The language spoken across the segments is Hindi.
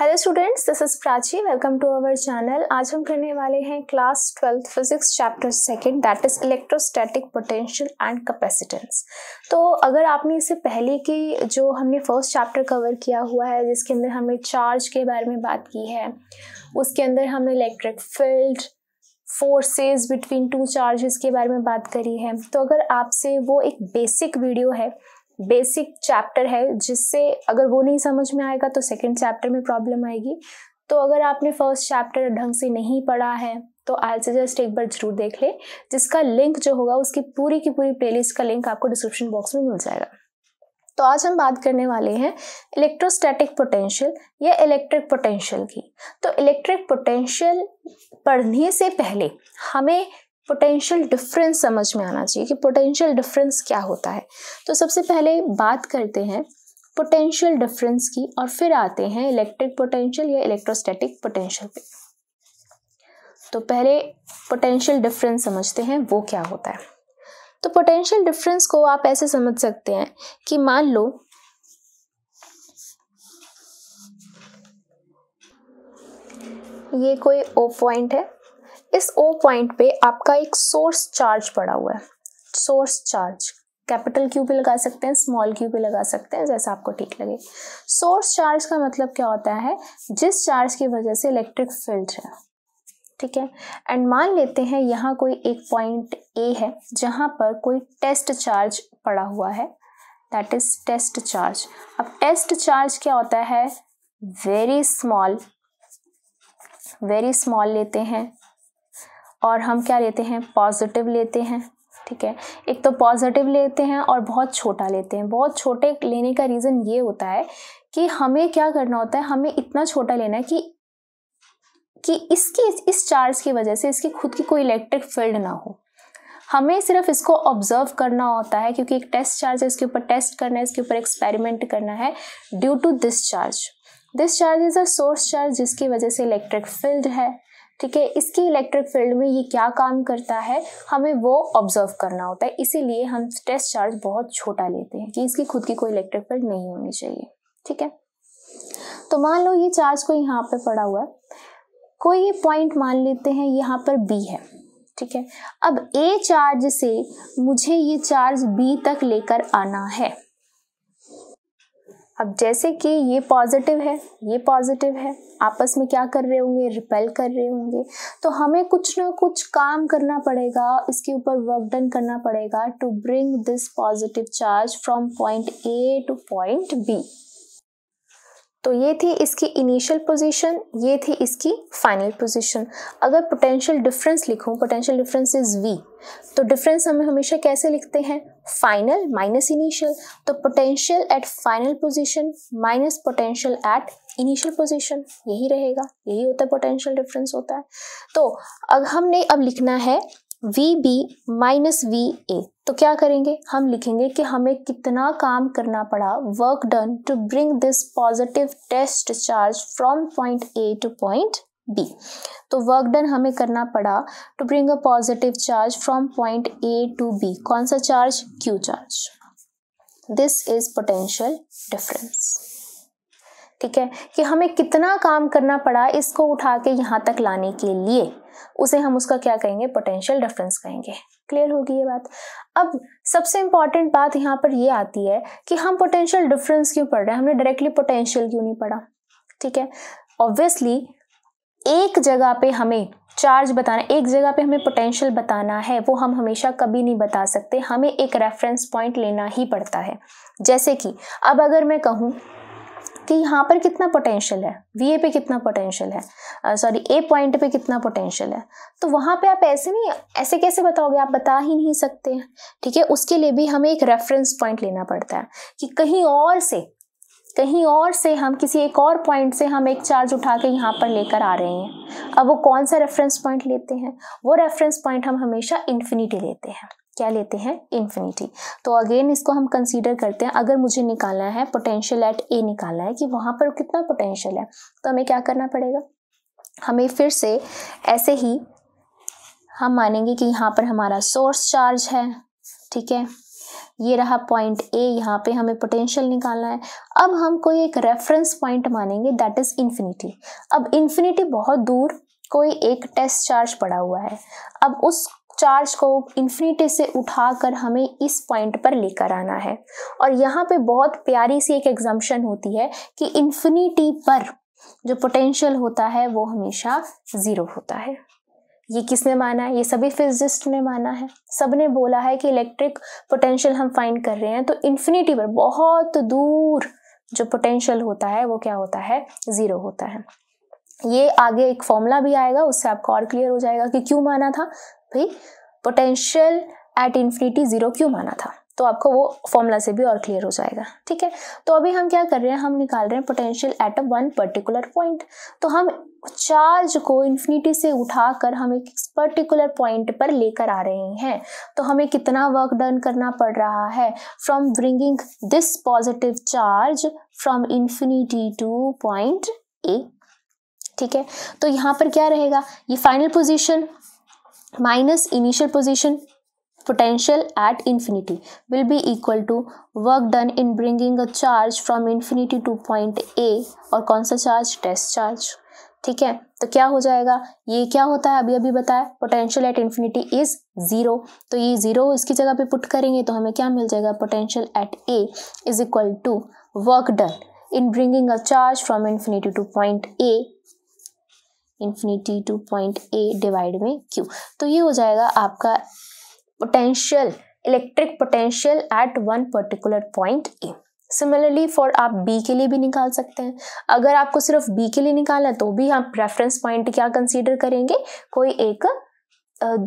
Hello students this is Prachi welcome to our channel आज हम करने वाले हैं class twelfth physics chapter second that is electrostatic potential and capacitance तो अगर आपने इससे पहले की जो हमने फर्स्ट चैप्टर कवर किया हुआ है जिसके अंदर हमने चार्ज के बारे में बात की है उसके अंदर हमने electric field forces between two charges के बारे में बात करी है तो अगर आपसे वो एक बेसिक वीडियो है बेसिक चैप्टर है जिससे अगर वो नहीं समझ में आएगा तो सेकेंड चैप्टर में प्रॉब्लम आएगी तो अगर आपने फर्स्ट चैप्टर ढंग से नहीं पढ़ा है तो आई सजेस्ट एक बार जरूर देख ले जिसका लिंक जो होगा उसकी पूरी की पूरी प्लेलिस्ट का लिंक आपको डिस्क्रिप्शन बॉक्स में मिल जाएगा तो आज हम बात करने वाले हैं इलेक्ट्रोस्टैटिक पोटेंशियल या इलेक्ट्रिक पोटेंशियल की तो इलेक्ट्रिक पोटेंशियल पढ़ने से पहले हमें पोटेंशियल डिफरेंस समझ में आना चाहिए कि पोटेंशियल डिफरेंस क्या होता है तो सबसे पहले बात करते हैं पोटेंशियल डिफरेंस की और फिर आते हैं इलेक्ट्रिक पोटेंशियल या इलेक्ट्रोस्टैटिक पोटेंशियल पे तो पहले पोटेंशियल डिफरेंस समझते हैं वो क्या होता है तो पोटेंशियल डिफरेंस को आप ऐसे समझ सकते हैं कि मान लो ये कोई ओ पॉइंट है इस ओ पॉइंट पे आपका एक सोर्स चार्ज पड़ा हुआ है सोर्स चार्ज कैपिटल क्यू पे लगा सकते हैं स्मॉल क्यू पे लगा सकते हैं जैसा आपको ठीक लगे सोर्स चार्ज का मतलब क्या होता है जिस चार्ज की वजह से इलेक्ट्रिक फील्ड है ठीक है एंड मान लेते हैं यहाँ कोई एक पॉइंट ए है जहाँ पर कोई टेस्ट चार्ज पड़ा हुआ है दैट इज टेस्ट चार्ज अब टेस्ट चार्ज क्या होता है वेरी स्मॉल वेरी स्मॉल लेते हैं और हम क्या लेते हैं पॉजिटिव लेते हैं ठीक है एक तो पॉजिटिव लेते हैं और बहुत छोटा लेते हैं बहुत छोटे लेने का रीज़न ये होता है कि हमें क्या करना होता है हमें इतना छोटा लेना है कि कि इसकी इस चार्ज की वजह से इसकी खुद की कोई इलेक्ट्रिक फील्ड ना हो हमें सिर्फ इसको ऑब्जर्व करना होता है क्योंकि एक टेस्ट चार्ज है इसके ऊपर टेस्ट करना है इसके ऊपर एक्सपेरिमेंट करना है due to this charge this charge is a source charge जिसकी वजह से इलेक्ट्रिक फील्ड है ठीक है इसकी इलेक्ट्रिक फील्ड में ये क्या काम करता है हमें वो ऑब्जर्व करना होता है इसीलिए हम टेस्ट चार्ज बहुत छोटा लेते हैं कि इसकी खुद की कोई इलेक्ट्रिक फील्ड नहीं होनी चाहिए ठीक है तो मान लो ये चार्ज को यहाँ पे पड़ा हुआ है कोई ये पॉइंट मान लेते हैं यहाँ पर बी है ठीक है अब ए चार्ज से मुझे ये चार्ज बी तक लेकर आना है अब जैसे कि ये पॉजिटिव है ये पॉजिटिव है आपस में क्या कर रहे होंगे रिपेल कर रहे होंगे तो हमें कुछ ना कुछ काम करना पड़ेगा इसके ऊपर वर्क डन करना पड़ेगा to bring this positive charge from point A to point B तो ये थी इसकी इनिशियल पोजीशन ये थी इसकी फाइनल पोजीशन अगर पोटेंशियल डिफरेंस लिखूं पोटेंशियल डिफरेंस इज़ वी तो डिफरेंस हमें हमेशा कैसे लिखते हैं फाइनल माइनस इनिशियल तो potential at final position minus potential at initial position यही रहेगा यही होता है पोटेंशियल डिफरेंस होता है तो अब हमने अब लिखना है V B minus V A तो क्या करेंगे हम लिखेंगे कि हमें कितना काम करना पड़ा work done to bring this positive test charge from point A to point B तो वर्क डन हमें करना पड़ा to bring a positive charge from point A to B कौन सा charge Q charge this is potential difference ठीक है कि हमें कितना काम करना पड़ा इसको उठा के यहाँ तक लाने के लिए उसे हम उसका क्या कहेंगे पोटेंशियल डिफरेंस कहेंगे क्लियर होगी ये बात अब सबसे इंपॉर्टेंट बात यहाँ पर ये आती है कि हम पोटेंशियल डिफरेंस क्यों पढ़ रहे हैं हमने डायरेक्टली पोटेंशियल क्यों नहीं पढ़ा ठीक है ऑब्वियसली एक जगह पे हमें चार्ज बताना एक जगह पे हमें पोटेंशियल बताना है वो हम हमेशा कभी नहीं बता सकते हमें एक रेफरेंस पॉइंट लेना ही पड़ता है जैसे कि अब अगर मैं कहूँ कि यहाँ पर कितना पोटेंशियल है वी ए पे कितना पोटेंशियल है सॉरी ए पॉइंट पे कितना पोटेंशियल है तो वहाँ पे आप ऐसे नहीं ऐसे कैसे बताओगे आप बता ही नहीं सकते ठीक है उसके लिए भी हमें एक रेफरेंस पॉइंट लेना पड़ता है कि कहीं और से कहीं और से हम किसी एक और पॉइंट से हम एक चार्ज उठा के यहाँ पर लेकर आ रहे हैं अब वो कौन सा रेफरेंस पॉइंट लेते हैं वो रेफरेंस पॉइंट हम हमेशा इन्फिनिटी लेते हैं क्या लेते हैं इन्फिनिटी तो अगेन इसको हम कंसीडर करते हैं अगर मुझे निकालना है पोटेंशियल एट ए निकालना है कि वहाँ पर कितना पोटेंशियल है तो हमें क्या करना पड़ेगा हमें फिर से ऐसे ही हम मानेंगे कि यहाँ पर हमारा सोर्स चार्ज है ठीक है ये रहा पॉइंट ए यहाँ पे हमें पोटेंशियल निकालना है अब हम कोई एक रेफरेंस पॉइंट मानेंगे दैट इज़ इन्फिनिटी अब इन्फिनिटी बहुत दूर कोई एक टेस्ट चार्ज पड़ा हुआ है अब उस चार्ज को इन्फिनिटी से उठाकर हमें इस पॉइंट पर लेकर आना है और यहाँ पे बहुत प्यारी सी एक एग्जाम्पन होती है कि इन्फिनिटी पर जो पोटेंशियल होता है वो हमेशा ज़ीरो होता है ये किसने माना है ये सभी फिजिस्ट ने माना है सब ने बोला है कि इलेक्ट्रिक पोटेंशियल हम फाइंड कर रहे हैं तो इन्फिनिटी पर बहुत दूर जो पोटेंशियल होता है वो क्या होता है ज़ीरो होता है ये आगे एक फॉर्मूला भी आएगा उससे आपको और क्लियर हो जाएगा कि क्यों माना था भाई पोटेंशियल एट इन्फिनिटी ज़ीरो क्यों माना था तो आपको वो फॉर्मूला से भी और क्लियर हो जाएगा ठीक है तो अभी हम क्या कर रहे हैं हम निकाल रहे हैं potential at a one particular point तो हम चार्ज को इन्फिनिटी से उठाकर हम एक पर्टिकुलर पॉइंट पर लेकर आ रहे हैं तो हमें कितना वर्क डन करना पड़ रहा है from bringing this positive charge from infinity to point A ठीक है तो यहाँ पर क्या रहेगा ये final position minus initial position potential at infinity will be equal to work done in bringing a charge from infinity to point A और कौन सा charge test charge ठीक है तो क्या हो जाएगा ये क्या होता है अभी अभी बताया potential at infinity is zero तो ये ज़ीरो इसकी जगह पे पुट करेंगे तो हमें क्या मिल जाएगा potential at A is equal to work done in bringing a charge from infinity to point A infinity to point A divide में क्यू तो ये हो जाएगा आपका potential electric potential at one particular point A similarly for आप बी के लिए भी निकाल सकते हैं अगर आपको सिर्फ बी के लिए निकालना है तो भी आप रेफरेंस पॉइंट क्या कंसिडर करेंगे कोई एक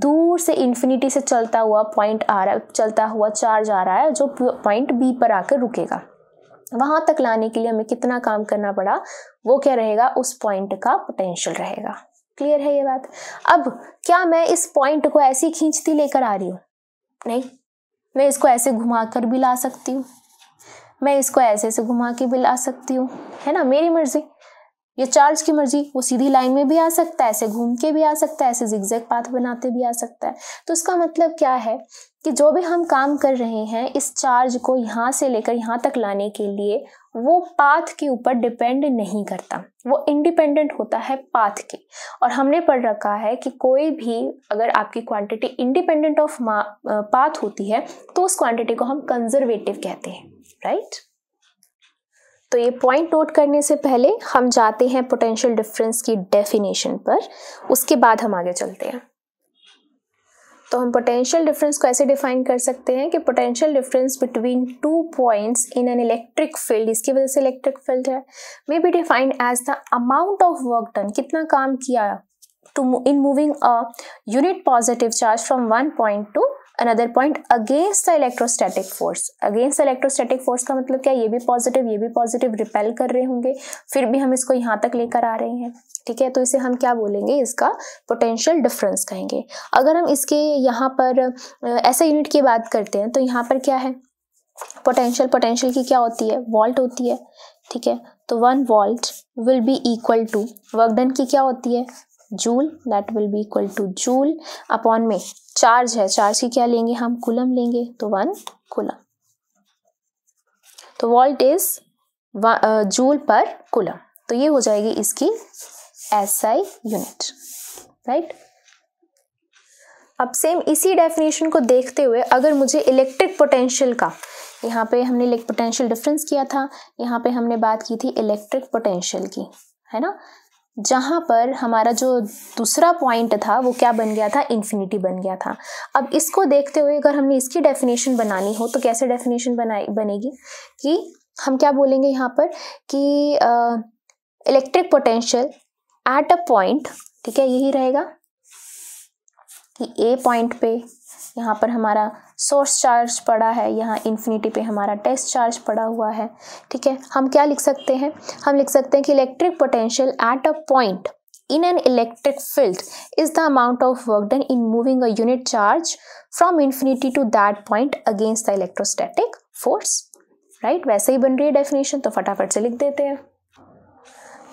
दूर से इन्फिनिटी से चलता हुआ पॉइंट आ रहा है चलता हुआ चार्ज आ रहा है जो पॉइंट बी पर आकर रुकेगा वहाँ तक लाने के लिए हमें कितना काम करना पड़ा वो क्या रहेगा उस पॉइंट का पोटेंशियल रहेगा क्लियर है ये बात अब क्या मैं इस पॉइंट को ऐसी खींचती लेकर आ रही हूँ नहीं मैं इसको ऐसे घुमा कर भी ला सकती हूँ मैं इसको ऐसे से घुमा के भी ला सकती हूँ है ना मेरी मर्जी या चार्ल्स की मर्जी वो सीधी लाइन में भी आ सकता है ऐसे घूम के भी आ सकता है ऐसे जिग्जैग पाथ बनाते भी आ सकता है तो उसका मतलब क्या है कि जो भी हम काम कर रहे हैं इस चार्ज को यहाँ से लेकर यहाँ तक लाने के लिए वो पाथ के ऊपर डिपेंड नहीं करता वो इंडिपेंडेंट होता है पाथ के और हमने पढ़ रखा है कि कोई भी अगर आपकी क्वांटिटी इंडिपेंडेंट ऑफ पाथ होती है तो उस क्वांटिटी को हम कंजर्वेटिव कहते हैं राइट तो ये पॉइंट नोट करने से पहले हम जाते हैं पोटेंशियल डिफरेंस की डेफिनेशन पर उसके बाद हम आगे चलते हैं तो हम पोटेंशियल डिफरेंस को ऐसे डिफाइन कर सकते हैं कि potential difference between two points in an electric field इसकी वजह से इलेक्ट्रिक फील्ड है may be defined as the amount of work done कितना काम किया to in moving a unit positive charge from one point to another point against the electrostatic force against the electrostatic force का मतलब क्या ये भी पॉजिटिव ये भी पॉजिटिव रिपेल कर रहे होंगे फिर भी हम इसको यहाँ तक लेकर आ रहे हैं ठीक है तो इसे हम क्या बोलेंगे इसका पोटेंशियल डिफरेंस कहेंगे अगर हम इसके यहाँ पर ऐसे यूनिट की बात करते हैं तो यहाँ पर क्या है पोटेंशियल पोटेंशियल की क्या होती है वॉल्ट होती है ठीक है तो one volt will be equal to work done की क्या होती है joule that will be equal to joule upon में चार्ज है चार्ज की क्या लेंगे हम कुलम लेंगे तो वन कुलम तो volt is joule per coulomb तो ये हो जाएगी इसकी एसआई यूनिट राइट अब सेम इसी डेफिनेशन को देखते हुए अगर मुझे इलेक्ट्रिक पोटेंशियल का यहाँ पे हमने पोटेंशियल डिफरेंस किया था यहाँ पे हमने बात की थी इलेक्ट्रिक पोटेंशियल की है ना जहाँ पर हमारा जो दूसरा पॉइंट था वो क्या बन गया था इन्फिनिटी बन गया था अब इसको देखते हुए अगर हमने इसकी डेफिनेशन बनानी हो तो कैसे डेफिनेशन बनाए बनेगी कि हम क्या बोलेंगे यहाँ पर कि electric potential at a point ठीक है यही रहेगा कि ए पॉइंट पे यहाँ पर हमारा सोर्स चार्ज पड़ा है यहाँ इन्फिनिटी पे हमारा टेस्ट चार्ज पड़ा हुआ है ठीक है हम क्या लिख सकते हैं हम लिख सकते हैं कि electric potential at a point in an electric field is the amount of work done in moving a unit charge from infinity to that point against the electrostatic force right वैसे ही बन रही है डेफिनेशन तो फटाफट से लिख देते हैं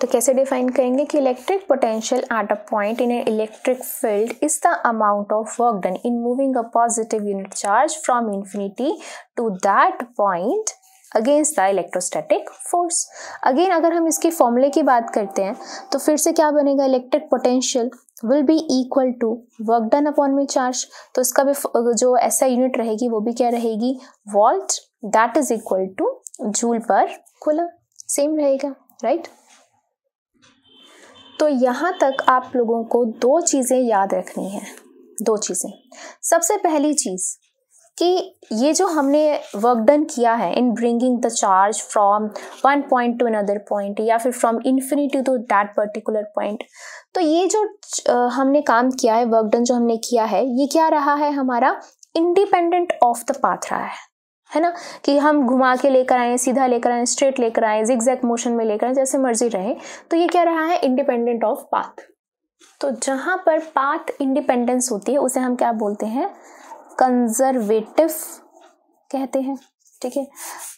तो कैसे डिफाइन करेंगे कि electric potential at a point in electric field is the amount of work done in moving a positive unit charge from infinity to that point against the electrostatic force again अगर हम इसके फॉर्मूले की बात करते हैं तो फिर से क्या बनेगा electric potential will be equal to work done upon में चार्ज तो इसका भी जो ऐसा यूनिट रहेगी वो भी क्या रहेगी volt that is equal to joule per coulomb same रहेगा राइट right? तो यहाँ तक आप लोगों को दो चीज़ें याद रखनी है दो चीज़ें सबसे पहली चीज़ कि ये जो हमने वर्क डन किया है in bringing the charge from one point to another point या फिर from infinity to that particular point तो ये जो हमने काम किया है वर्क डन जो हमने किया है ये क्या रहा है हमारा इंडिपेंडेंट ऑफ द पाथ रहा है है ना कि हम घुमा के लेकर आए सीधा लेकर आए स्ट्रेट लेकर आए जिक्जैक्ट मोशन में लेकर आए जैसे मर्जी रहे तो ये क्या रहा है इंडिपेंडेंट ऑफ पाथ तो जहाँ पर पाथ इंडिपेंडेंस होती है उसे हम क्या बोलते हैं कंजर्वेटिव कहते हैं ठीक है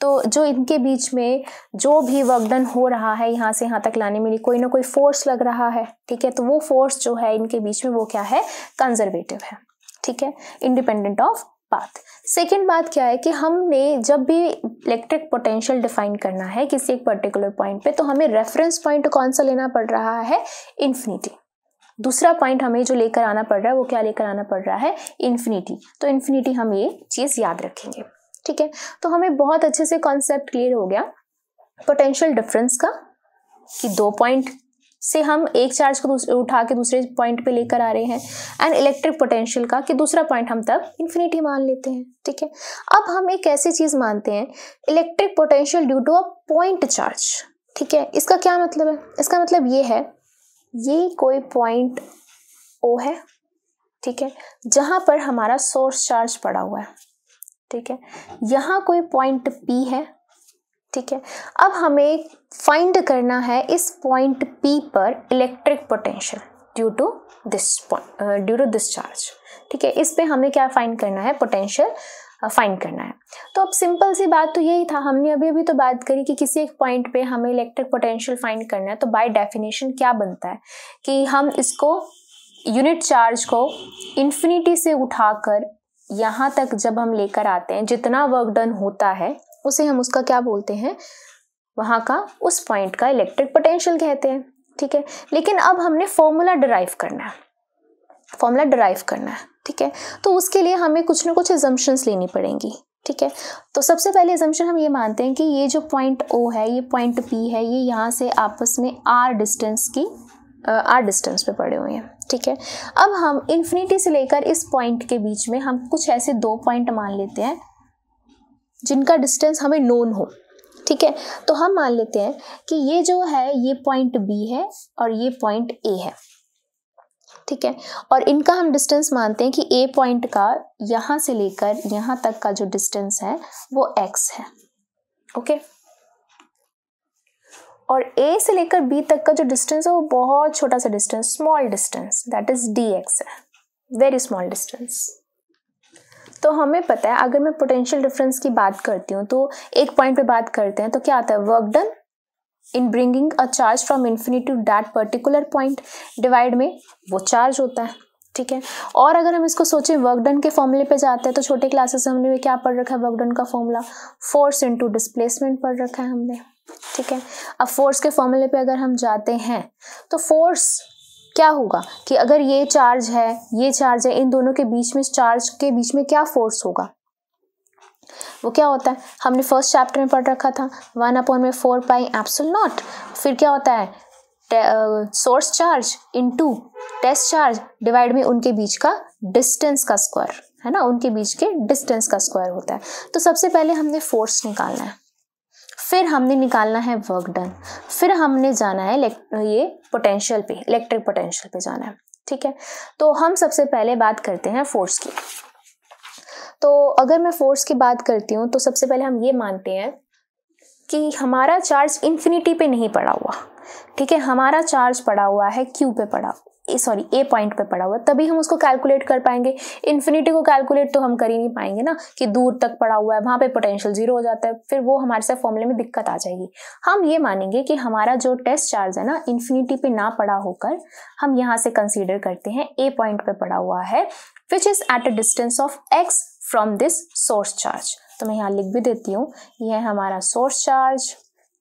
तो जो इनके बीच में जो भी वर्कडन हो रहा है यहाँ से यहाँ तक लाने में कोई ना कोई फोर्स लग रहा है ठीक है तो वो फोर्स जो है इनके बीच में वो क्या है कंजर्वेटिव है ठीक है इंडिपेंडेंट ऑफ बात सेकेंड बात क्या है कि हमने जब भी इलेक्ट्रिक पोटेंशियल डिफाइन करना है किसी एक पर्टिकुलर पॉइंट पे तो हमें रेफरेंस पॉइंट कौन सा लेना पड़ रहा है इन्फिनिटी दूसरा पॉइंट हमें जो लेकर आना पड़ रहा है वो क्या लेकर आना पड़ रहा है इन्फिनिटी तो इन्फिनिटी हम ये चीज़ याद रखेंगे ठीक है तो हमें बहुत अच्छे से कॉन्सेप्ट क्लियर हो गया पोटेंशियल डिफरेंस का कि दो पॉइंट से हम एक चार्ज को उठा के दूसरे पॉइंट पे लेकर आ रहे हैं एंड इलेक्ट्रिक पोटेंशियल का कि दूसरा पॉइंट हम तब इन्फिनिटी मान लेते हैं ठीक है अब हम एक ऐसी चीज़ मानते हैं electric potential due to a point charge ठीक है इसका क्या मतलब है इसका मतलब ये है ये कोई पॉइंट ओ है ठीक है जहाँ पर हमारा सोर्स चार्ज पड़ा हुआ है ठीक है यहाँ कोई पॉइंट पी है ठीक है अब हमें फाइंड करना है इस पॉइंट पी पर electric potential due to this point due to this charge ठीक है इस पे हमें क्या फाइंड करना है पोटेंशियल फाइंड करना है तो अब सिंपल सी बात तो यही था हमने अभी अभी तो बात करी कि किसी एक पॉइंट पे हमें इलेक्ट्रिक पोटेंशियल फाइंड करना है तो बाय डेफिनेशन क्या बनता है कि हम इसको यूनिट चार्ज को इन्फिनिटी से उठाकर यहाँ तक जब हम लेकर आते हैं जितना वर्क डन होता है उसे हम उसका क्या बोलते हैं वहाँ का उस पॉइंट का इलेक्ट्रिक पोटेंशियल कहते हैं ठीक है लेकिन अब हमने फॉर्मूला डराइव करना है फॉर्मूला डराइव करना है ठीक है तो उसके लिए हमें कुछ ना कुछ एजम्पन्स लेनी पड़ेंगी ठीक है तो सबसे पहले एजम्पन हम ये मानते हैं कि ये जो पॉइंट ओ है ये पॉइंट पी है ये यहाँ से आपस में आर डिस्टेंस की आर डिस्टेंस पे पड़े हुए हैं ठीक है अब हम इन्फिनिटी से लेकर इस पॉइंट के बीच में हम कुछ ऐसे दो पॉइंट मान लेते हैं जिनका डिस्टेंस हमें नोन हो ठीक है तो हम मान लेते हैं कि ये जो है ये पॉइंट बी है और ये पॉइंट ए है ठीक है और इनका हम डिस्टेंस मानते हैं कि ए पॉइंट का यहां से लेकर यहां तक का जो डिस्टेंस है वो एक्स है ओके और ए से लेकर बी तक का जो डिस्टेंस है वो बहुत छोटा सा distance small distance that is D X है वेरी स्मॉल डिस्टेंस तो हमें पता है अगर मैं पोटेंशियल डिफरेंस की बात करती हूँ तो एक पॉइंट पे बात करते हैं तो क्या आता है work done in bringing a charge from infinity to that particular point divide में वो चार्ज होता है ठीक है और अगर हम इसको सोचें वर्क डन के फॉर्मूले पे जाते हैं तो छोटे क्लासेस में हमने क्या पढ़ रखा है वर्क डन का फॉर्मूला फोर्स इनटू डिस्प्लेसमेंट पढ़ रखा है हमने ठीक है अब फोर्स के फॉर्मूले पे अगर हम जाते हैं तो फोर्स क्या होगा कि अगर ये चार्ज है ये चार्ज है इन दोनों के बीच में चार्ज के बीच में क्या फोर्स होगा वो क्या होता है हमने फर्स्ट चैप्टर में पढ़ रखा था वन अपॉन में फोर पाई एप्सल नॉट फिर क्या होता है source charge into test charge divide में उनके बीच का डिस्टेंस का स्क्वायर है ना उनके बीच के डिस्टेंस का स्क्वायर होता है तो सबसे पहले हमने फोर्स निकालना है फिर हमने निकालना है वर्क डन फिर हमने जाना है ये पोटेंशियल पे इलेक्ट्रिक पोटेंशियल पे जाना है ठीक है तो हम सबसे पहले बात करते हैं फोर्स की तो अगर मैं फोर्स की बात करती हूँ तो सबसे पहले हम ये मानते हैं कि हमारा चार्ज इन्फिनिटी पे नहीं पड़ा हुआ ठीक है हमारा चार्ज पड़ा हुआ है क्यू पे पड़ा सॉरी ए पॉइंट पे पड़ा हुआ तभी हम उसको कैलकुलेट कर पाएंगे इन्फिनिटी को कैलकुलेट तो हम कर ही नहीं पाएंगे ना कि दूर तक पड़ा हुआ है वहाँ पे पोटेंशियल जीरो हो जाता है फिर वो हमारे साथ फॉर्मूले में दिक्कत आ जाएगी हम ये मानेंगे कि हमारा जो टेस्ट चार्ज है ना इन्फिनिटी पे ना पड़ा होकर हम यहाँ से कंसिडर करते हैं ए पॉइंट पे पड़ा हुआ है which is at a distance of X from this source charge तो मैं यहाँ लिख भी देती हूँ यह है हमारा सोर्स चार्ज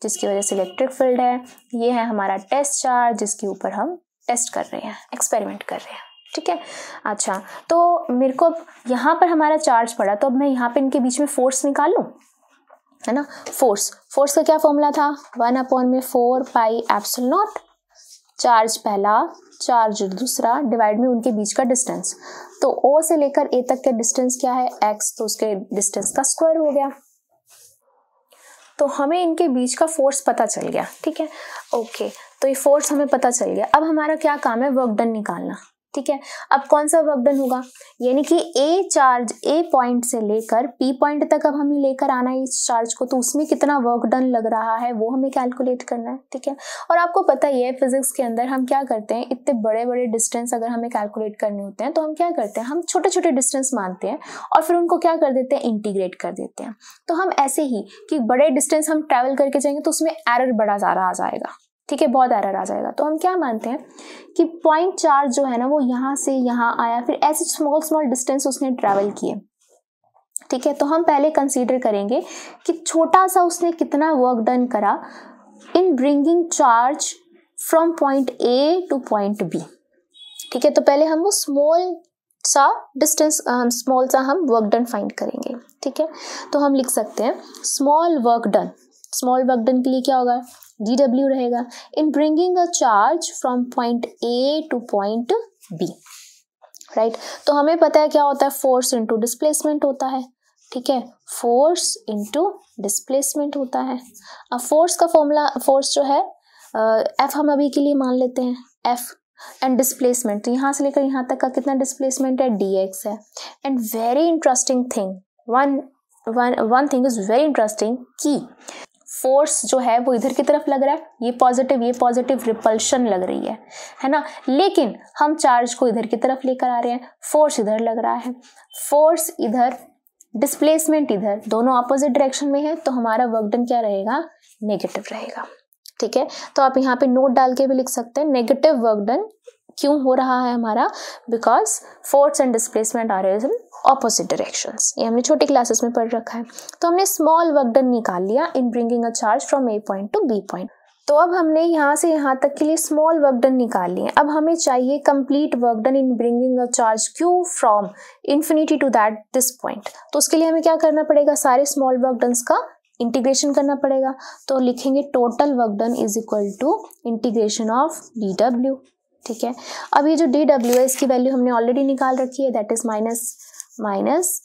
जिसकी वजह से इलेक्ट्रिक फील्ड है ये है हमारा टेस्ट चार्ज जिसके ऊपर हम टेस्ट कर रहे हैं एक्सपेरिमेंट कर रहे हैं ठीक है अच्छा तो मेरे को अब यहाँ पर हमारा चार्ज पड़ा तो अब मैं यहाँ पर इनके बीच में फोर्स निकाल लूँ है ना फोर्स फोर्स का क्या फॉर्मूला था वन अपॉन में four pi epsilon not charge पहला चार्ज दूसरा डिवाइड में उनके बीच का डिस्टेंस तो ओ से लेकर ए तक के डिस्टेंस क्या है एक्स तो उसके डिस्टेंस का स्क्वायर हो गया तो हमें इनके बीच का फोर्स पता चल गया ठीक है ओके तो ये फोर्स हमें पता चल गया अब हमारा क्या काम है वर्क डन निकालना ठीक है अब कौन सा वर्क डन होगा यानी कि ए चार्ज ए पॉइंट से लेकर पी पॉइंट तक अब हमें लेकर आना है इस चार्ज को तो उसमें कितना वर्क डन लग रहा है वो हमें कैलकुलेट करना है ठीक है और आपको पता ही है फिजिक्स के अंदर हम क्या करते हैं इतने बड़े बड़े डिस्टेंस अगर हमें कैलकुलेट करने होते हैं तो हम क्या करते हैं हम छोटे छोटे डिस्टेंस मानते हैं और फिर उनको क्या कर देते हैं इंटीग्रेट कर देते हैं तो हम ऐसे ही कि बड़े डिस्टेंस हम ट्रैवल करके जाएंगे तो उसमें एरर बड़ा ज़्यादा आ जाएगा ठीक है बहुत एरर आ जाएगा तो हम क्या मानते हैं कि पॉइंट चार्ज जो है ना वो यहाँ से यहाँ आया फिर ऐसे स्मॉल स्मॉल डिस्टेंस उसने ट्रैवल किए ठीक है तो हम पहले कंसीडर करेंगे कि छोटा सा उसने कितना वर्क डन करा in bringing charge from point A to point B ठीक है तो पहले हम वो स्मॉल सा डिस्टेंस स्मॉल सा हम वर्क डन फाइंड करेंगे ठीक है तो हम लिख सकते हैं small work done small work done के लिए क्या होगा डी डब्ल्यू रहेगा in bringing a charge from point A to point B right तो हमें पता है क्या होता है फोर्स इंटू डिस्प्लेसमेंट होता है ठीक है फोर्स इंटू डिस्प्लेसमेंट होता है अब फोर्स का फॉर्मूला फोर्स जो है एफ हम अभी के लिए मान लेते हैं एफ एंड डिस्प्लेसमेंट तो यहाँ से लेकर यहाँ तक का कितना डिस्प्लेसमेंट है डी एक्स है and very interesting thing one one one thing is very interesting की फोर्स जो है वो इधर की तरफ लग रहा है ये पॉजिटिव ये पॉजिटिव रिपल्शन लग रही है है ना लेकिन हम चार्ज को इधर की तरफ लेकर आ रहे हैं फोर्स इधर लग रहा है फोर्स इधर डिस्प्लेसमेंट इधर दोनों अपोजिट डायरेक्शन में है तो हमारा वर्कडन क्या रहेगा नेगेटिव रहेगा ठीक है तो आप यहाँ पे नोट डाल के भी लिख सकते हैं नेगेटिव वर्कडन क्यों हो रहा है हमारा बिकॉज फोर्स एंड डिस्प्लेसमेंट आ रहे हैं ऑपोजिट डायरेक्शन ये हमने छोटे क्लासेस में पढ़ रखा है तो हमने स्मॉल वर्कडन निकाल लिया in bringing a charge from A point to B point तो अब हमने यहाँ से यहाँ तक के लिए स्मॉल वर्क डन निकाल लिए अब हमें चाहिए complete work done in bringing a charge Q from infinity to that this point तो उसके लिए हमें क्या करना पड़ेगा सारे स्मॉल वर्क डन का इंटीग्रेशन करना पड़ेगा तो लिखेंगे total work done is equal to integration of D W ठीक है अब ये जो डी डब्ल्यू है इसकी वैल्यू हमने ऑलरेडी निकाल रखी है that is minus minus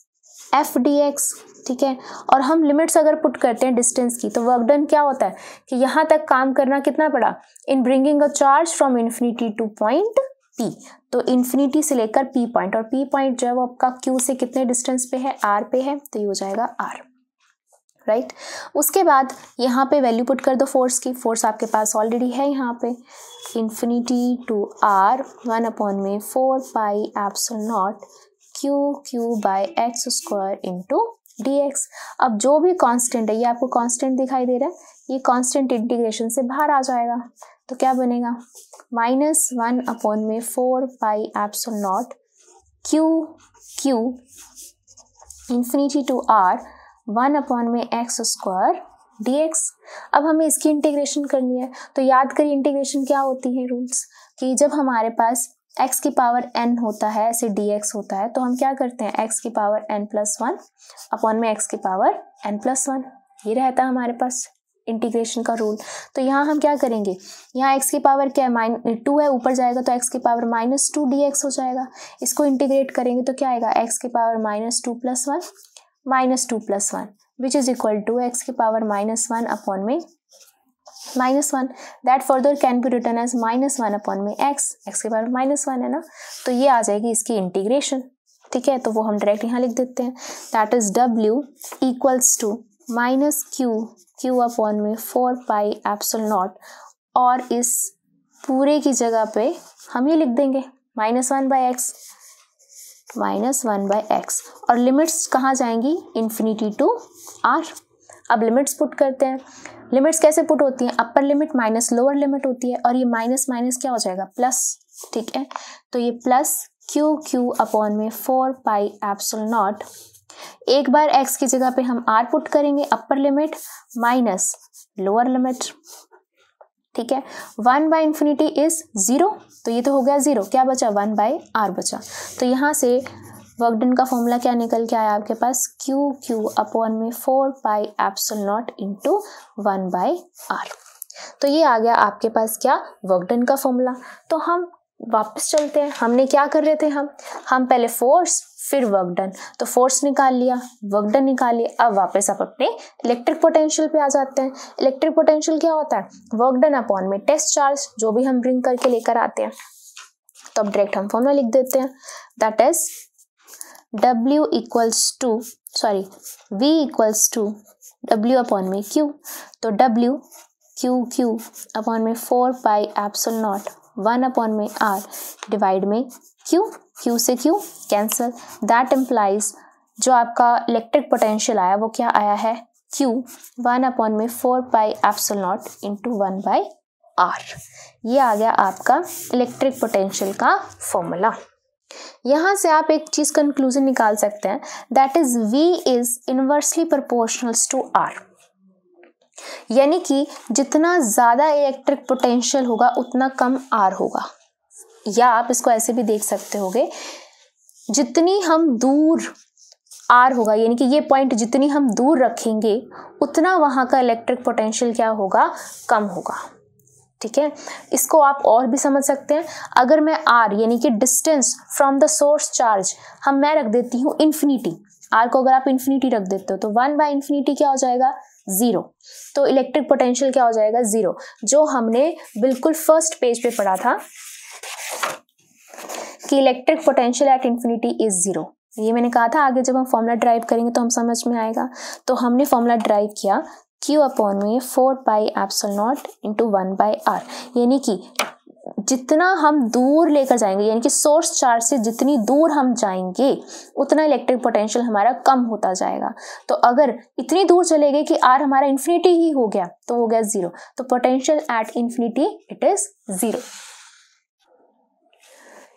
F D X ठीक है और हम लिमिट्स अगर पुट करते हैं डिस्टेंस की तो वर्क डन क्या होता है कि यहाँ तक काम करना कितना पड़ा in bringing a charge from infinity to point P तो इन्फिनिटी से लेकर पी पॉइंट और पी पॉइंट जो है वो आपका क्यू से कितने डिस्टेंस पे है आर पे है तो ये हो जाएगा आर राइट उसके बाद यहाँ पे वैल्यू पुट कर दो फोर्स की फोर्स आपके पास ऑलरेडी है यहाँ पे infinity to R one upon में four pi epsilon not Q Q by X square into D X अब जो भी कांस्टेंट है ये आपको कांस्टेंट दिखाई दे रहा है ये कांस्टेंट इंटीग्रेशन से बाहर आ जाएगा तो क्या बनेगा माइनस वन अपॉन में four pi epsilon not Q Q infinity to R one upon में एक्स स्क्वायर डी एक्स अब हमें इसकी इंटीग्रेशन करनी है तो याद करिए इंटीग्रेशन क्या होती है रूल्स कि जब हमारे पास एक्स की पावर एन होता है ऐसे डी एक्स होता है तो हम क्या करते हैं एक्स की power N plus one upon में एक्स की पावर एन प्लस वन ये रहता है हमारे पास इंटीग्रेशन का रूल तो यहाँ हम क्या करेंगे यहाँ x की पावर क्या है माइन टू है ऊपर जाएगा तो x की पावर माइनस टू डी हो जाएगा इसको इंटीग्रेट करेंगे तो क्या आएगा x की power minus two plus one minus two plus one which is equal to X की पावर माइनस वन अपॉन में minus one that further can be written as minus one upon में एक्स एक्स की पावर माइनस वन है ना तो ये आ जाएगी इसकी इंटीग्रेशन ठीक है तो वो हम डायरेक्ट यहाँ लिख देते हैं that is W equals to minus Q Q upon में फोर पाई एप्सल नॉट और इस पूरे की जगह पे हम ये लिख देंगे minus one by x minus one by x और लिमिट्स कहाँ जाएंगी इन्फिनिटी टू आर अब लिमिट्स पुट करते हैं लिमिट्स कैसे पुट होती हैं upper limit minus lower limit होती है और ये माइनस माइनस क्या हो जाएगा प्लस ठीक है तो ये प्लस क्यू क्यू अपॉन में फोर पाई एप्सल नॉट एक बार एक्स की जगह पे हम आर पुट करेंगे upper limit minus lower limit ठीक है one by infinity is zero तो ये तो हो गया ज़ीरो क्या बचा वन बाई आर बचा तो यहाँ से वर्कडन का फॉर्मूला क्या निकल के आया आपके पास क्यू क्यू अपॉन में four by epsilon nought into one by r तो ये आ गया आपके पास क्या वर्कडन का फॉर्मूला तो हम वापस चलते हैं हमने क्या कर रहे थे हम हम पहले फोर्स फिर वर्क डन तो फोर्स निकाल लिया वर्क डन निकाल लिया अब वापस आप अपने इलेक्ट्रिक पोटेंशियल पे आ जाते हैं इलेक्ट्रिक पोटेंशियल क्या होता है वर्क डन अपॉन में टेस्ट चार्ज जो भी हम ब्रिंग करके लेकर आते हैं तो अब डायरेक्ट हम फॉर्मुला लिख देते हैं that is W equals to sorry V equals to W upon में Q तो W Q Q अपॉन में four pi epsilon nought one upon में R डिवाइड में क्यों क्यू से क्यू कैंसल दैट इम्प्लाइज जो आपका इलेक्ट्रिक पोटेंशियल आया वो क्या आया है क्यू वन अपॉन में four pi epsilon nought into one by r ये आ गया आपका इलेक्ट्रिक पोटेंशियल का फॉर्मूला यहाँ से आप एक चीज़ कंक्लूजन निकाल सकते हैं that is V is inversely proportionals to r यानी कि जितना ज़्यादा इलेक्ट्रिक पोटेंशियल होगा उतना कम आर होगा या आप इसको ऐसे भी देख सकते होगे जितनी हम दूर आर होगा यानी कि ये पॉइंट जितनी हम दूर रखेंगे उतना वहाँ का इलेक्ट्रिक पोटेंशियल क्या होगा कम होगा ठीक है इसको आप और भी समझ सकते हैं अगर मैं आर यानी कि distance from the source charge हम मैं रख देती हूँ इन्फिनिटी आर को अगर आप इन्फिनिटी रख देते हो तो वन बाय इन्फिनिटी क्या हो जाएगा ज़ीरो तो इलेक्ट्रिक पोटेंशियल क्या हो जाएगा ज़ीरो जो हमने बिल्कुल फर्स्ट पेज पे पढ़ा था कि electric potential at infinity is zero ये मैंने कहा था आगे जब हम फॉर्मूला ड्राइव करेंगे तो हम समझ में आएगा तो हमने फॉर्मूला ड्राइव किया क्यू अपॉन में four by epsilon nought into one by r यानी कि जितना हम दूर लेकर जाएंगे यानी कि सोर्स चार्ज से जितनी दूर हम जाएंगे उतना इलेक्ट्रिक पोटेंशियल हमारा कम होता जाएगा तो अगर इतनी दूर चले गए कि आर हमारा इन्फिनिटी ही हो गया तो हो गया ज़ीरो तो potential at infinity it is zero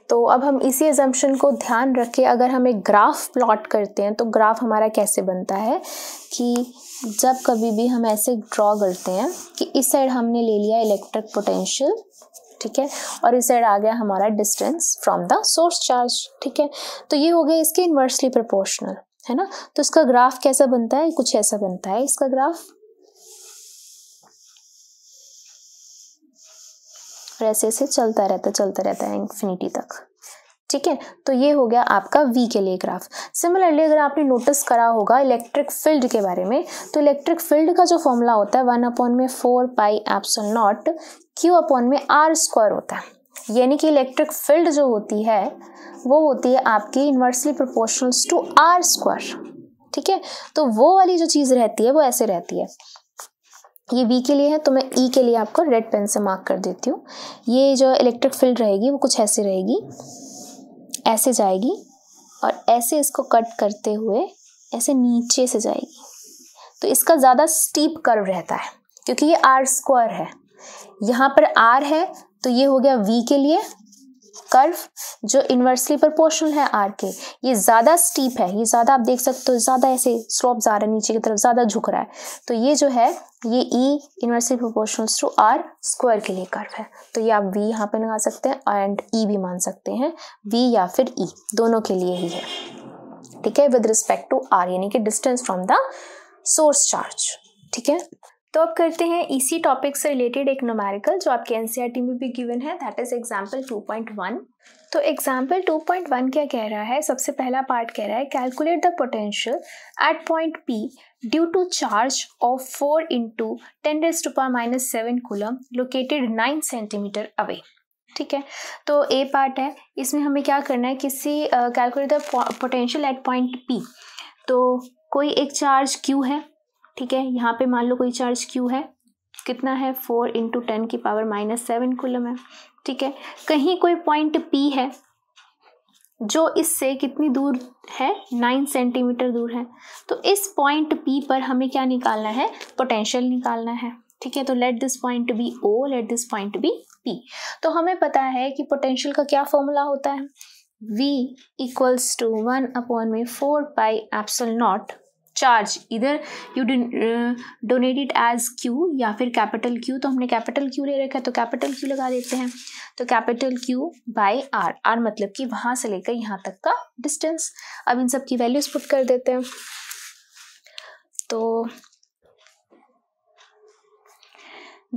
तो अब हम इसी एजम्पन को ध्यान रख के अगर हम एक ग्राफ प्लॉट करते हैं तो ग्राफ हमारा कैसे बनता है कि जब कभी भी हम ऐसे ड्रॉ करते हैं कि इस साइड हमने ले लिया इलेक्ट्रिक पोटेंशियल ठीक है और इस साइड आ गया हमारा distance from the source charge ठीक है तो ये हो गया इसके इन्वर्सली प्रोपोर्शनल है ना तो इसका ग्राफ कैसा बनता है कुछ ऐसा बनता है इसका ग्राफ और ऐसे ऐसे चलता रहता चलता रहता है इन्फिनिटी तक ठीक है तो ये हो गया आपका वी के लिए ग्राफ सिमिलरली अगर आपने नोटिस करा होगा इलेक्ट्रिक फील्ड के बारे में तो इलेक्ट्रिक फील्ड का जो फॉर्मूला होता है वन अपॉन में four pi epsilon not q upon में आर स्क्वायर होता है यानी कि इलेक्ट्रिक फील्ड जो होती है वो होती है आपकी inversely proportionals to r square ठीक है तो वो वाली जो चीज़ रहती है वो ऐसे रहती है ये बी के लिए है तो मैं ई e के लिए आपको रेड पेन से मार्क कर देती हूँ ये जो इलेक्ट्रिक फील्ड रहेगी वो कुछ ऐसे रहेगी ऐसे जाएगी और ऐसे इसको कट करते हुए ऐसे नीचे से जाएगी तो इसका ज़्यादा स्टीप कर्व रहता है क्योंकि ये आर स्क्वायर है यहाँ पर आर है तो ये हो गया वी के लिए कर्व जो इन्वर्सली प्रोपोर्शनल है आर के ये ज़्यादा स्टीप है ये ज़्यादा आप देख सकते हो ज़्यादा ऐसे स्लोप जा रहा है नीचे की तरफ ज़्यादा झुक रहा है तो ये जो है ये E inversely proportional to r square के लिए कर्व है तो ये आप वी यहाँ पे लगा सकते हैं एंड ई e भी मान सकते हैं वी या फिर ई e, दोनों के लिए ही है ठीक है विद रिस्पेक्ट टू आर यानी कि distance from the source charge ठीक है तो अब करते हैं इसी टॉपिक से रिलेटेड एक नोमेरिकल जो आपके एन e में भी गिवन है दैट इज़ एग्जाम्पल 2.1 तो एग्जाम्पल 2.1 क्या कह रहा है सबसे पहला पार्ट कह रहा है calculate the potential at point P due to charge of four into ten raise to power minus seven coulomb located nine centimetre away ठीक है तो ए पार्ट है इसमें हमें क्या करना है किसी calculate the potential at point P तो कोई एक चार्ज क्यू है ठीक है यहाँ पे मान लो कोई चार्ज क्यू है कितना है फोर इंटू टेन की पावर माइनस सेवन कुलम है ठीक है कहीं कोई पॉइंट पी है जो इससे कितनी दूर है नाइन सेंटीमीटर दूर है तो इस पॉइंट पी पर हमें क्या निकालना है पोटेंशियल निकालना है ठीक है तो let this point be O let this point be P तो हमें पता है कि पोटेंशियल का क्या फॉर्मूला होता है V equals to one upon में four pi epsilon not charge इधर you denote it as q या फिर कैपिटल क्यू तो हमने कैपिटल क्यू ले रखा है तो कैपिटल क्यू लगा देते हैं तो capital q by r r मतलब कि वहाँ से लेकर यहाँ तक का डिस्टेंस अब इन सब की वैल्यूज पुट कर देते हैं तो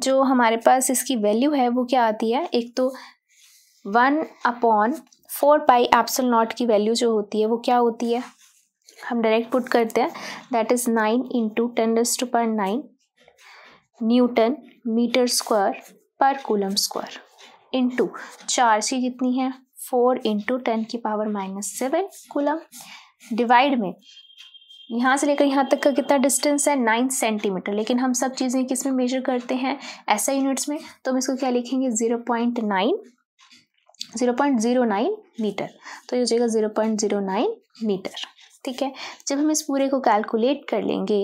जो हमारे पास इसकी वैल्यू है वो क्या आती है एक तो one upon four pi epsilon nought की वैल्यू जो होती है वो क्या होती है हम डायरेक्ट पुट करते हैं that is nine into ten to power nine newton metre square per coulomb square into charge सी कितनी है फोर इंटू टेन की power minus seven coulomb divide में यहाँ से लेकर यहाँ तक का कितना डिस्टेंस है नाइन सेंटीमीटर लेकिन हम सब चीज़ें किस में मेजर करते हैं ऐसा यूनिट्स में तो हम इसको क्या लिखेंगे zero point nine zero point zero nine metre तो ये हो जाएगा zero point zero nine metre ठीक है जब हम इस पूरे को कैलकुलेट कर लेंगे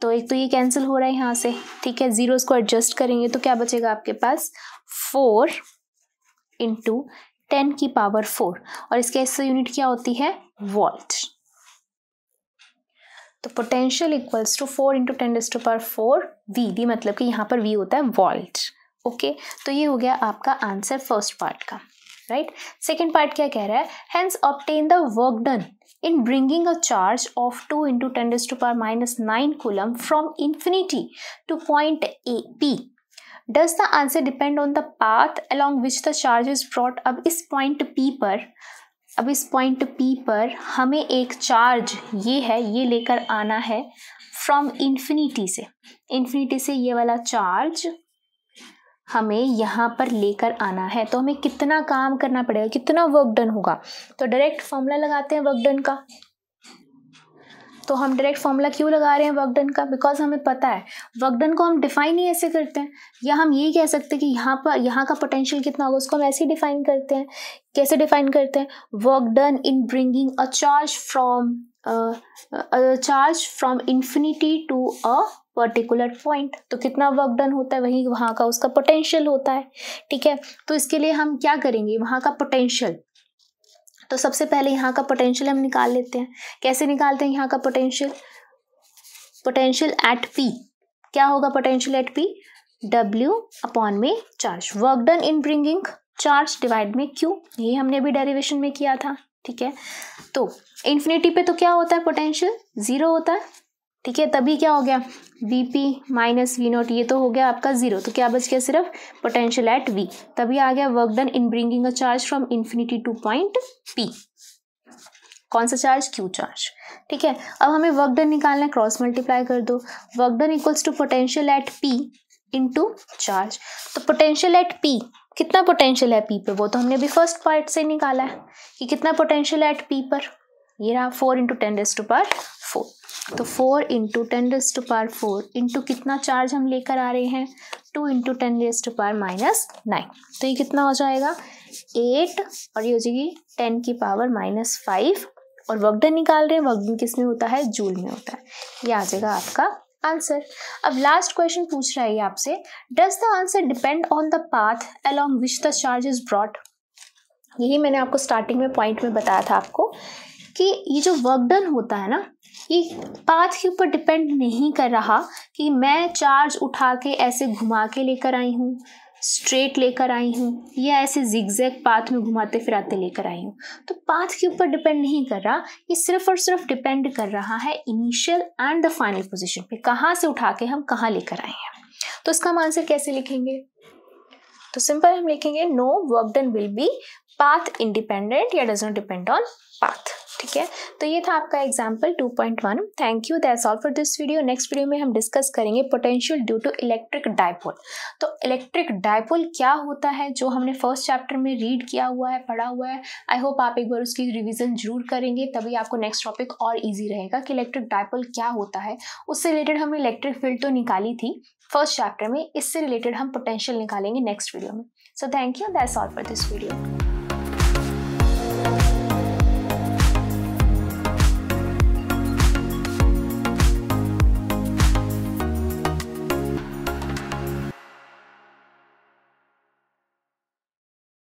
तो एक तो ये कैंसिल हो रहा है यहाँ से ठीक है ज़ीरोस को एडजस्ट करेंगे तो क्या बचेगा आपके पास फोर इंटू टेन की पावर फोर और इसके ऐसे यूनिट क्या होती है वॉल्ट तो potential equals to four into ten to power four V D मतलब कि यहाँ पर वी होता है वॉल्ट ओके तो ये हो गया आपका आंसर फर्स्ट पार्ट का राइट सेकेंड पार्ट क्या कह रहा है hence obtain the work done in bringing a charge of 2 into 10 raised to power minus 9 coulomb from infinity to point A, P. Does the answer depend on the path along which the charge is brought? अब इस पॉइंट P पर अब इस पॉइंट P पर हमें एक चार्ज ये है ये लेकर आना है फ्रॉम इन्फिनिटी से इन्फिनिटी से ये वाला चार्ज हमें यहाँ पर लेकर आना है तो हमें कितना काम करना पड़ेगा कितना वर्क डन होगा तो डायरेक्ट फॉर्मूला लगाते हैं वर्क डन का तो हम डायरेक्ट फॉर्मूला क्यों लगा रहे हैं वर्क डन का बिकॉज हमें पता है वर्क डन को हम डिफाइन ही ऐसे करते हैं या हम ये कह सकते हैं कि यहाँ पर यहाँ का पोटेंशियल कितना होगा उसको हम ऐसे ही डिफाइन करते हैं कैसे डिफाइन करते हैं work done in bringing a charge from charge from infinity to a particular point तो कितना वर्क डन होता है वही वहाँ का उसका पोटेंशियल होता है ठीक है तो इसके लिए हम क्या करेंगे वहाँ का पोटेंशियल तो सबसे पहले यहाँ का पोटेंशियल हम निकाल लेते हैं कैसे निकालते हैं यहाँ का पोटेंशियल पोटेंशियल एट पी क्या होगा potential at P W upon में charge work done in bringing charge divide में क्यू ये हमने अभी डेरिवेशन में किया था ठीक है तो इन्फिनिटी पे तो क्या होता है पोटेंशियल ज़ीरो होता है ठीक है तभी क्या हो गया V P minus V nought ये तो हो गया आपका जीरो तो क्या बच गया सिर्फ पोटेंशियल एट वी तभी आ गया work done in bringing a charge from infinity to point P कौन सा चार्ज क्यू चार्ज ठीक है अब हमें वर्क डन निकालना है क्रॉस मल्टीप्लाई कर दो work done equals to potential at P into charge तो पोटेंशियल एट पी कितना पोटेंशियल है पी पे वो तो हमने भी फर्स्ट पार्ट से निकाला है कि कितना पोटेंशियल है एट पी पर ये रहा four into ten raised to power four तो four into ten raise to power four into कितना चार्ज हम लेकर आ रहे हैं two into ten raise to power minus nine तो ये कितना हो जाएगा एट और ये हो जाएगी टेन की पावर माइनस फाइव और वर्कडन निकाल रहे हैं वर्कडन किस में होता है जूल में होता है ये आ जाएगा आपका आंसर अब लास्ट क्वेश्चन पूछ रहा है आपसे does the answer depend on the path along which the charge is brought यही मैंने आपको स्टार्टिंग में पॉइंट में बताया था आपको कि ये जो वर्क डन होता है ना ये पाथ के ऊपर डिपेंड नहीं कर रहा कि मैं चार्ज उठा के ऐसे घुमा के लेकर आई हूँ स्ट्रेट लेकर आई हूँ या ऐसे जिगजैग पाथ में घुमाते फिराते लेकर आई हूँ तो पाथ के ऊपर डिपेंड नहीं कर रहा ये सिर्फ और सिर्फ डिपेंड कर रहा है initial and the final position पे कहाँ से उठा के हम कहाँ लेकर आए हैं तो इसका हम आंसर कैसे लिखेंगे तो सिंपल हम लिखेंगे no work done will be path independent या does not depend on path ठीक है तो ये था आपका example 2.1 thank you that's all for this video next video में हम डिस्कस करेंगे potential due to electric dipole तो इलेक्ट्रिक डायपोल क्या होता है जो हमने फर्स्ट चैप्टर में रीड किया हुआ है पढ़ा हुआ है आई होप आप एक बार उसकी रिविजन जरूर करेंगे तभी आपको नेक्स्ट टॉपिक और ईजी रहेगा कि इलेक्ट्रिक डायपोल क्या होता है उससे रिलेटेड हमने इलेक्ट्रिक फील्ड तो निकाली थी फर्स्ट चैप्टर में इससे रिलेटेड हम पोटेंशियल निकालेंगे नेक्स्ट वीडियो में so thank you that's all for this video